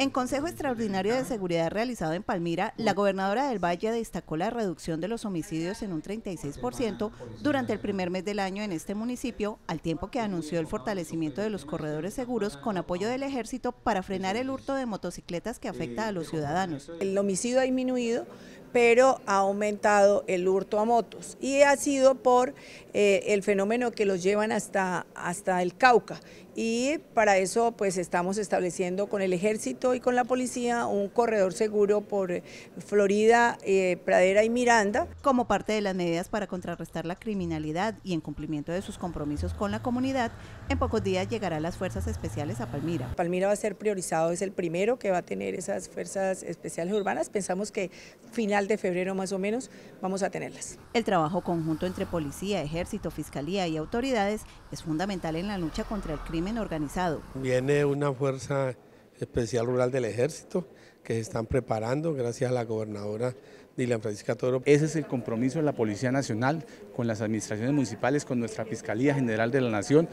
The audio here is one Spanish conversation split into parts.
En Consejo Extraordinario de Seguridad realizado en Palmira, la gobernadora del Valle destacó la reducción de los homicidios en un 36% durante el primer mes del año en este municipio, al tiempo que anunció el fortalecimiento de los corredores seguros con apoyo del ejército para frenar el hurto de motocicletas que afecta a los ciudadanos. El homicidio ha disminuido, pero ha aumentado el hurto a motos y ha sido por eh, el fenómeno que los llevan hasta, hasta el Cauca y para eso pues estamos estableciendo con el ejército y con la policía un corredor seguro por Florida, eh, Pradera y Miranda. Como parte de las medidas para contrarrestar la criminalidad y en cumplimiento de sus compromisos con la comunidad, en pocos días llegarán las fuerzas especiales a Palmira. Palmira va a ser priorizado, es el primero que va a tener esas fuerzas especiales urbanas. Pensamos que final de febrero más o menos vamos a tenerlas. El trabajo conjunto entre policía, ejército, fiscalía y autoridades es fundamental en la lucha contra el crimen organizado. Viene una fuerza especial rural del ejército que se están preparando gracias a la gobernadora Dilan Francisca Toro. Ese es el compromiso de la Policía Nacional con las administraciones municipales, con nuestra Fiscalía General de la Nación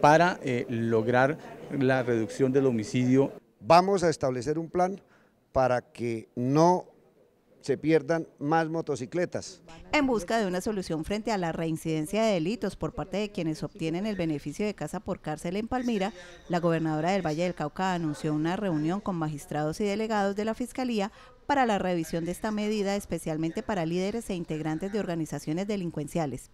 para eh, lograr la reducción del homicidio. Vamos a establecer un plan para que no se pierdan más motocicletas. En busca de una solución frente a la reincidencia de delitos por parte de quienes obtienen el beneficio de casa por cárcel en Palmira, la gobernadora del Valle del Cauca anunció una reunión con magistrados y delegados de la Fiscalía para la revisión de esta medida, especialmente para líderes e integrantes de organizaciones delincuenciales.